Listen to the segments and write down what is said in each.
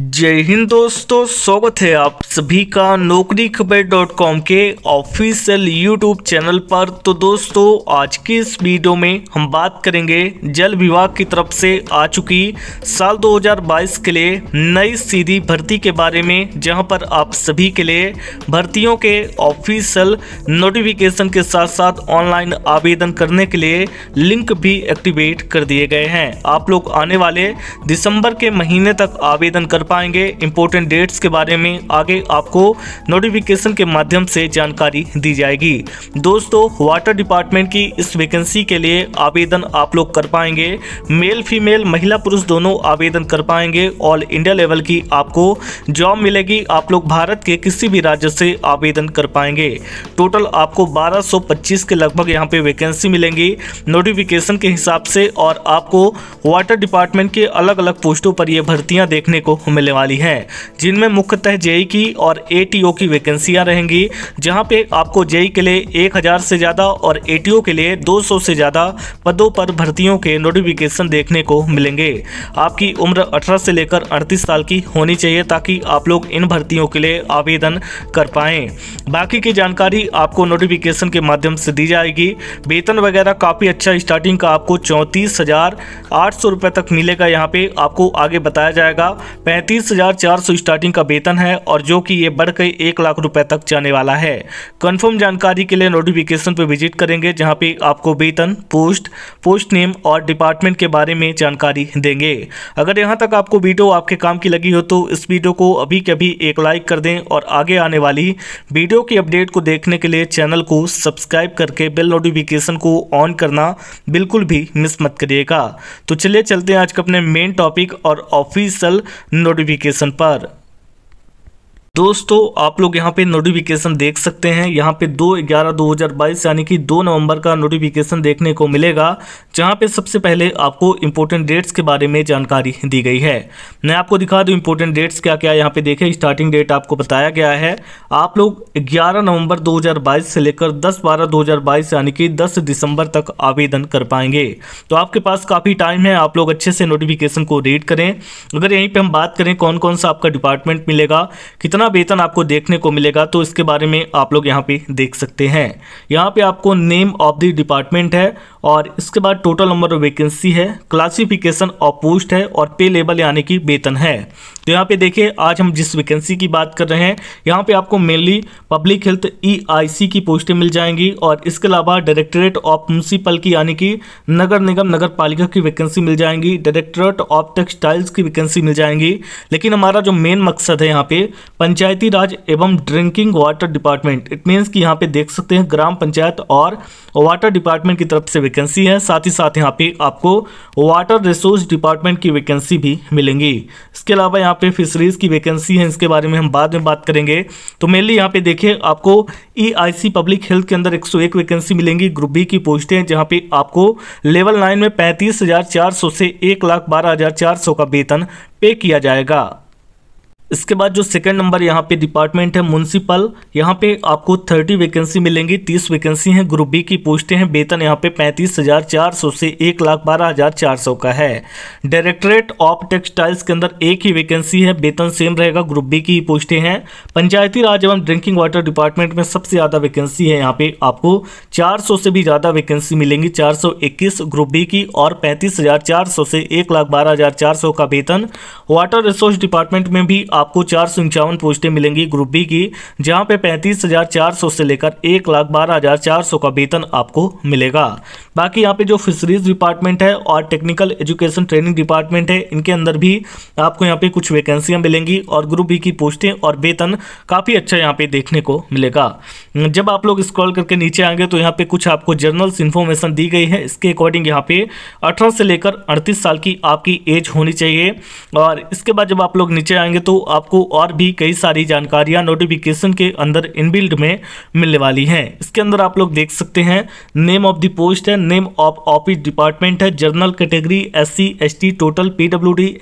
जय हिंद दोस्तों स्वागत है आप सभी का नौकरी खबर डॉट कॉम के ऑफिशियल यूट्यूब चैनल पर तो दोस्तों आज की इस वीडियो में हम बात करेंगे जल विभाग की तरफ से आ चुकी साल 2022 के लिए नई सीधी भर्ती के बारे में जहां पर आप सभी के लिए भर्तियों के ऑफिशियल नोटिफिकेशन के साथ साथ ऑनलाइन आवेदन करने के लिए लिंक भी एक्टिवेट कर दिए गए हैं आप लोग आने वाले दिसंबर के महीने तक आवेदन कर पाएंगे इम्पोर्टेंट डेट्स के बारे में आगे आपको नोटिफिकेशन के माध्यम से जानकारी दी जाएगी दोस्तों वाटर डिपार्टमेंट की इस वैकेंसी के लिए आवेदन आप लोग कर पाएंगे मेल फीमेल महिला पुरुष दोनों आवेदन कर पाएंगे ऑल इंडिया लेवल की आपको जॉब मिलेगी आप लोग भारत के किसी भी राज्य से आवेदन कर पाएंगे टोटल आपको 1225 के लगभग यहाँ पे वैकेंसी मिलेंगी नोटिफिकेशन के हिसाब से और आपको वाटर डिपार्टमेंट के अलग अलग पोस्टों पर ये भर्तियां देखने को मिलने वाली है जिनमें मुख्यतः जेई की और ए की वैकेंसियाँ रहेंगी जहाँ पे आपको जेई के लिए एक हज़ार से ज़्यादा और ए के लिए दो से ज़्यादा पदों पर भर्तियों के नोटिफिकेशन देखने को मिलेंगे आपकी उम्र अठारह से लेकर अड़तीस साल की होनी चाहिए ताकि आप लोग इन भर्तियों के लिए आवेदन कर पाए बाकी की जानकारी आपको नोटिफिकेशन के माध्यम से दी जाएगी वेतन वगैरह काफ़ी अच्छा स्टार्टिंग का आपको चौंतीस हज़ार आठ सौ रुपये तक मिलेगा यहाँ पे आपको आगे बताया जाएगा पैंतीस हज़ार चार सौ स्टार्टिंग का वेतन है और जो कि ये बढ़ के एक लाख रुपए तक जाने वाला है कंफर्म जानकारी के लिए नोटिफिकेशन पर विजिट करेंगे जहां पे आपको वेतन पोस्ट पोस्ट नेम और डिपार्टमेंट के बारे में जानकारी देंगे अगर यहां तक आपको वीडियो आपके काम की लगी हो तो इस वीडियो को अभी के अभी एक लाइक कर दें और आगे आने वाली वीडियो की अपडेट को देखने के लिए चैनल को सब्सक्राइब करके बिल नोटिफिकेशन को ऑन करना बिल्कुल भी मिस मत करिएगा तो चलिए चलते हैं आज के अपने मेन टॉपिक और ऑफिशियल नोटिफिकेशन पर दोस्तों आप लोग यहाँ पे नोटिफिकेशन देख सकते हैं यहाँ पे दो ग्यारह दो हज़ार बाईस यानी कि दो नवंबर का नोटिफिकेशन देखने को मिलेगा जहाँ पे सबसे पहले आपको इम्पोर्टेंट डेट्स के बारे में जानकारी दी गई है मैं आपको दिखा दूँ इम्पोर्टेंट डेट्स क्या क्या यहाँ पे देखें स्टार्टिंग डेट आपको बताया गया है आप लोग ग्यारह नवम्बर दो से लेकर दस बारह दो यानी कि दस दिसंबर तक आवेदन कर पाएंगे तो आपके पास काफ़ी टाइम है आप लोग अच्छे से नोटिफिकेशन को रीड करें अगर यहीं पर हम बात करें कौन कौन सा आपका डिपार्टमेंट मिलेगा कितना कितना वेतन आपको देखने को मिलेगा तो इसके बारे में आप लोग यहाँ पे देख सकते हैं यहाँ पे आपको नेम ऑफ द डिपार्टमेंट है और इसके बाद टोटल नंबर ऑफ वैकेंसी है क्लासिफिकेशन ऑफ पोस्ट है और पे लेवल यानी कि वेतन है तो यहाँ पे देखिए आज हम जिस वैकेंसी की बात कर रहे हैं यहाँ पे आपको मेनली पब्लिक हेल्थ ई की पोस्टें मिल जाएंगी और इसके अलावा डायरेक्टरेट ऑफ म्यूनसिपल की यानी कि नगर निगम नगर पालिका की वैकेंसी मिल जाएंगी डायरेक्टरेट ऑफ टेक्सटाइल्स की वैकेंसी मिल जाएंगी लेकिन हमारा जो मेन मकसद है यहाँ पे पंचायती राज एवं drinking water department it means कि यहाँ पे देख सकते हैं ग्राम पंचायत और वाटर डिपार्टमेंट की तरफ से वैकेंसी है साथ ही साथ यहाँ पे आपको वाटर रिसोर्स डिपार्टमेंट की वैकेंसी भी मिलेंगी इसके अलावा यहाँ पे फिशरीज़ की वैकेंसी है इसके बारे में हम बाद में बात करेंगे तो मेनली यहाँ पे देखिए आपको ई पब्लिक हेल्थ के अंदर एक वैकेंसी मिलेंगी ग्रुप बी की पोस्टें हैं जहाँ पे आपको लेवल नाइन में पैंतीस से एक लाख बारह का वेतन पे किया जाएगा इसके बाद जो सेकंड नंबर यहाँ पे डिपार्टमेंट है म्यूनसिपल यहाँ पे आपको थर्टी वैकेंसी मिलेंगी तीस वैकेंसी हैं ग्रुप बी की पोस्टें हैं वेतन यहाँ पे पैंतीस हज़ार चार सौ से एक लाख बारह हज़ार चार सौ का है डायरेक्टरेट ऑफ टेक्सटाइल्स के अंदर एक ही वैकेंसी है वेतन सेम रहेगा ग्रुप बी की पोस्टें हैं पंचायती राज एवं ड्रिंकिंग वाटर डिपार्टमेंट में सबसे ज़्यादा वैकेंसी है यहाँ पे आपको चार सौ से भी ज़्यादा वैकेंसी मिलेंगी चार सौ इक्कीस ग्रुप बी की और पैंतीस हज़ार चार सौ से एक लाख बारह हज़ार चार सौ का वेतन वाटर रिसोर्स डिपार्टमेंट में भी आप आपको चार सौ इंक्यावन पोस्टें मिलेंगी ग्रुप बी की जहां पे पैंतीस हज़ार चार सौ से लेकर एक लाख बारह हज़ार चार सौ का वेतन आपको मिलेगा बाकी यहां पे जो फिशरीज डिपार्टमेंट है और टेक्निकल एजुकेशन ट्रेनिंग डिपार्टमेंट है इनके अंदर भी आपको यहाँ पे कुछ वैकेंसियाँ मिलेंगी और ग्रुप बी की पोस्टें और वेतन काफ़ी अच्छा यहाँ पे देखने को मिलेगा जब आप लोग स्क्रॉल करके नीचे आएंगे तो यहाँ पे कुछ आपको जर्नल्स इन्फॉर्मेशन दी गई है इसके अकॉर्डिंग यहाँ पे 18 से लेकर 38 साल की आपकी एज होनी चाहिए और इसके बाद जब आप लोग नीचे आएंगे तो आपको और भी कई सारी जानकारियां नोटिफिकेशन के अंदर इनबिल्ड में मिलने वाली हैं इसके अंदर आप लोग देख सकते हैं नेम ऑफ द पोस्ट है नेम ऑफ ऑफिस डिपार्टमेंट है general category S C S total P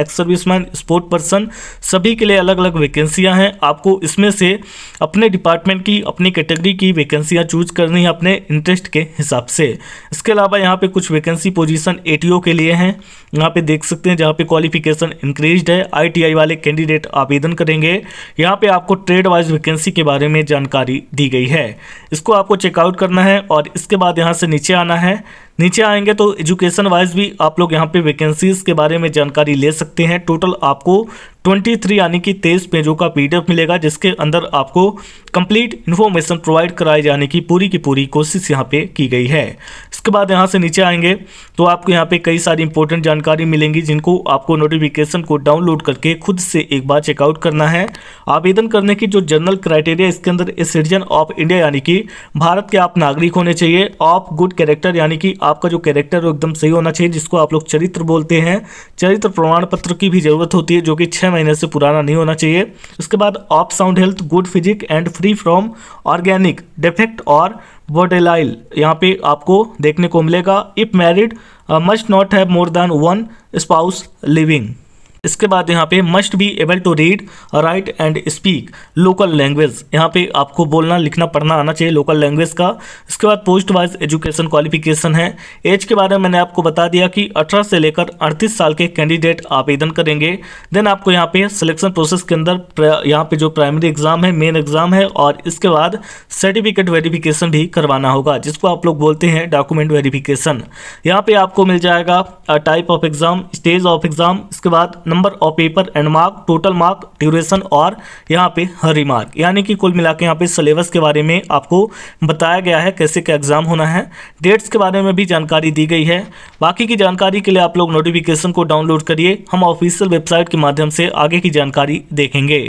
ex serviceman sport person सभी के लिए अलग अलग वैकेंसियाँ हैं आपको इसमें से अपने डिपार्टमेंट की अपनी कैटेगरी की वैकेंसियाँ चूज करनी है अपने इंटरेस्ट के हिसाब से इसके अलावा यहाँ पे कुछ वैकेंसी पोजीशन एटीओ के लिए हैं यहाँ पे देख सकते हैं जहाँ पे क्वालिफिकेशन इंक्रीज है आईटीआई वाले कैंडिडेट आप आवेदन करेंगे यहाँ पे आपको ट्रेड वाइज वैकेंसी के बारे में जानकारी दी गई है इसको आपको चेकआउट करना है और इसके बाद यहाँ से नीचे आना है नीचे आएंगे तो एजुकेशन वाइज भी आप लोग यहाँ पे वैकेंसीज के बारे में जानकारी ले सकते हैं टोटल आपको 23 यानी कि 23 पेजों का पीडीएफ मिलेगा जिसके अंदर आपको कंप्लीट इन्फॉर्मेशन प्रोवाइड कराए जाने की पूरी की पूरी कोशिश यहाँ पे की गई है इसके बाद यहाँ से नीचे आएंगे तो आपको यहाँ पे कई सारी इंपॉर्टेंट जानकारी मिलेंगी जिनको आपको नोटिफिकेशन को डाउनलोड करके खुद से एक बार चेकआउट करना है आवेदन करने की जो जनरल क्राइटेरिया इसके अंदर ए सिटीजन ऑफ इंडिया यानी कि भारत के आप नागरिक होने चाहिए ऑफ गुड कैरेक्टर यानी कि आपका जो कैरेक्टर वो एकदम सही होना चाहिए जिसको आप लोग चरित्र बोलते हैं चरित्र प्रमाण पत्र की भी ज़रूरत होती है जो कि छः महीने से पुराना नहीं होना चाहिए उसके बाद of sound health good physique and free from organic defect और बोडेलाइल यहाँ पे आपको देखने को मिलेगा if married must not have more than one spouse living इसके बाद यहाँ पे must be able to read write and speak local language यहाँ पे आपको बोलना लिखना पढ़ना आना चाहिए लोकल लैंग्वेज का इसके बाद पोस्ट वाइज एजुकेशन क्वालिफिकेशन है एज के बारे में मैंने आपको बता दिया कि 18 से लेकर 38 साल के कैंडिडेट आवेदन करेंगे देन आपको यहाँ पे सिलेक्शन प्रोसेस के अंदर यहाँ पे जो प्राइमरी एग्जाम है मेन एग्जाम है और इसके बाद सर्टिफिकेट वेरिफिकेशन भी करवाना होगा जिसको आप लोग बोलते हैं डॉक्यूमेंट वेरिफिकेशन यहाँ पे आपको मिल जाएगा type of exam stage of exam इसके बाद number of paper and mark total mark duration और यहाँ पे हरी मार्क यानी कि कुल मिला के यहाँ पे सिलेबस के बारे में आपको बताया गया है कैसे क्या एग्ज़ाम होना है डेट्स के बारे में भी जानकारी दी गई है बाकी की जानकारी के लिए आप लोग नोटिफिकेशन को डाउनलोड करिए हम ऑफिशियल वेबसाइट के माध्यम से आगे की जानकारी देखेंगे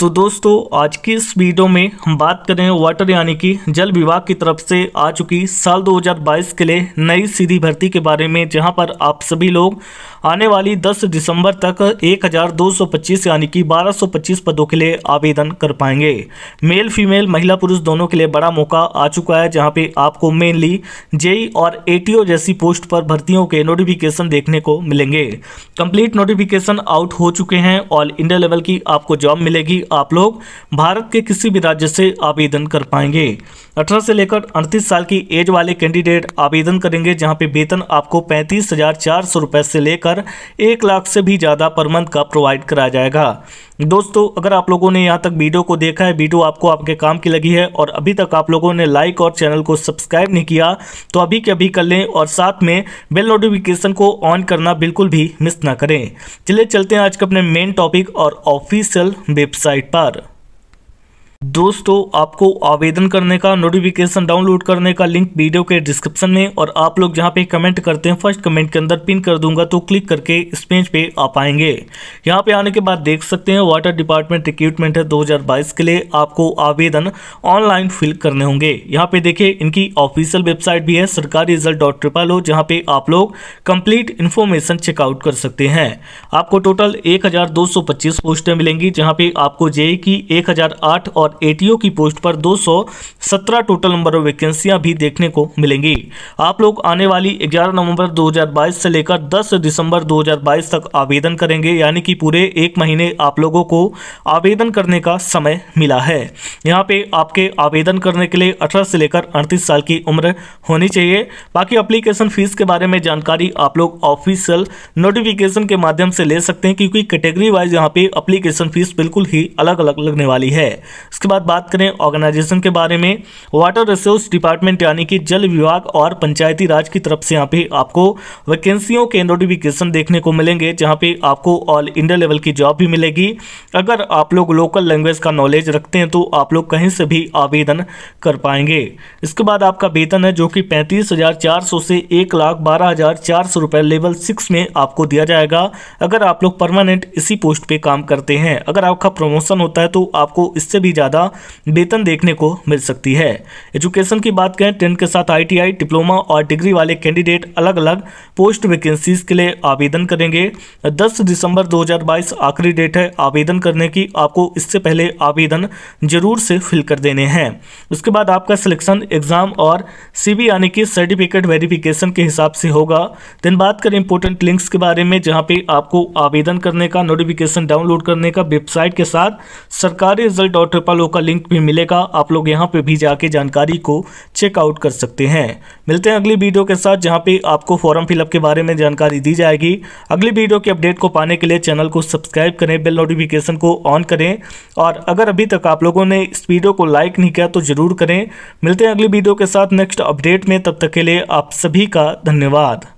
तो दोस्तों आज की इस वीडियो में हम बात करें वाटर यानी कि जल विभाग की तरफ से आ चुकी साल 2022 के लिए नई सीधी भर्ती के बारे में जहां पर आप सभी लोग आने वाली 10 दिसंबर तक 1225 यानी कि 1225 पदों के लिए आवेदन कर पाएंगे मेल फीमेल महिला पुरुष दोनों के लिए बड़ा मौका आ चुका है जहाँ पे आपको मेनली जेई और ए जैसी पोस्ट पर भर्तियों के नोटिफिकेशन देखने को मिलेंगे कंप्लीट नोटिफिकेशन आउट हो चुके हैं ऑल इंडिया लेवल की आपको जॉब मिलेगी आप लोग भारत के किसी भी राज्य से आवेदन कर पाएंगे 18 से लेकर 38 साल की एज वाले कैंडिडेट आवेदन करेंगे जहां पे वेतन आपको पैंतीस हजार से लेकर एक लाख से भी ज़्यादा पर मंथ का प्रोवाइड कराया जाएगा दोस्तों अगर आप लोगों ने यहाँ तक वीडियो को देखा है वीडियो आपको आपके काम की लगी है और अभी तक आप लोगों ने लाइक और चैनल को सब्सक्राइब नहीं किया तो अभी के अभी कर लें और साथ में बेल नोटिफिकेशन को ऑन करना बिल्कुल भी मिस ना करें चलिए चलते हैं आज के अपने मेन टॉपिक और ऑफिशियल वेबसाइट साइट पर दोस्तों आपको आवेदन करने का नोटिफिकेशन डाउनलोड करने का लिंक वीडियो के डिस्क्रिप्शन में और आप लोग जहां पे कमेंट करते हैं फर्स्ट कमेंट के अंदर पिन कर दूंगा तो क्लिक करके इस पेज पे आ पाएंगे यहां पे आने के बाद देख सकते हैं वाटर डिपार्टमेंट रिक्रूटमेंट है 2022 के लिए आपको आवेदन ऑनलाइन फिल करने होंगे यहाँ पे देखिए इनकी ऑफिशियल वेबसाइट भी है सरकारी रिजल्ट डॉट जहाँ पे आप लोग कंप्लीट इन्फॉर्मेशन चेकआउट कर सकते हैं आपको टोटल एक हजार पोस्टें मिलेंगी जहाँ पे आपको जेई की एक और और एटीओ की पोस्ट पर 217 टोटल नंबर ऑफ वैकेंसियां भी देखने को मिलेंगी आप लोग आने वाली 11 नवंबर 2022 से लेकर 10 दिसंबर 2022 तक आवेदन करेंगे यानी कि पूरे एक महीने आप लोगों को आवेदन करने का समय मिला है यहाँ पे आपके आवेदन करने के लिए अठारह से लेकर अड़तीस साल की उम्र होनी चाहिए बाकी अप्लीकेशन फीस के बारे में जानकारी आप लोग ऑफिशियल नोटिफिकेशन के माध्यम से ले सकते हैं क्योंकि कैटेगरी वाइज यहाँ पे अप्लीकेशन फीस बिल्कुल ही अलग अलग लगने वाली है इसके बाद बात करें ऑर्गेनाइजेशन के बारे में वाटर रिसोर्स डिपार्टमेंट यानी कि जल विभाग और पंचायती राज की तरफ से यहाँ पे आपको वैकेंसियों के नोटिफिकेशन देखने को मिलेंगे जहाँ पे आपको ऑल इंडिया लेवल की जॉब भी मिलेगी अगर आप लोग लोकल लैंग्वेज का नॉलेज रखते हैं तो आप लोग कहीं से भी आवेदन कर पाएंगे इसके बाद आपका वेतन है जो कि पैंतीस हज़ार चार सौ से एक लाख बारह हज़ार चार सौ लेवल सिक्स में आपको दिया जाएगा अगर आप लोग परमानेंट इसी पोस्ट पे काम करते हैं अगर आपका प्रमोशन होता है तो आपको इससे भी ज़्यादा वेतन देखने को मिल सकती है एजुकेशन की बात करें टेंथ के साथ आईटीआई डिप्लोमा और डिग्री वाले कैंडिडेट अलग अलग पोस्ट वैकेंसीज के लिए आवेदन करेंगे 10 दिसंबर 2022 आखिरी डेट है आवेदन करने की आपको इससे पहले आवेदन जरूर से फिल कर देने हैं उसके बाद आपका सिलेक्शन एग्जाम और सी यानी कि सर्टिफिकेट वेरिफिकेशन के हिसाब से होगा दिन बात करें इंपॉर्टेंट लिंक्स के बारे में जहाँ पर आपको आवेदन करने का नोटिफिकेशन डाउनलोड करने का वेबसाइट के साथ सरकारी रिजल्ट डॉट वालों का लिंक भी मिलेगा आप लोग यहाँ पे भी जाके जानकारी को चेकआउट कर सकते हैं मिलते हैं अगली वीडियो के साथ जहाँ पे आपको फॉर्म फिलअप के बारे में जानकारी दी जाएगी अगली वीडियो की अपडेट को पाने के लिए चैनल को सब्सक्राइब करें बेल नोटिफिकेशन को ऑन करें और अगर अभी तक आप लोगों ने इस वीडियो को लाइक नहीं किया तो ज़रूर करें मिलते हैं अगली वीडियो के साथ नेक्स्ट अपडेट में तब तक के लिए आप सभी का धन्यवाद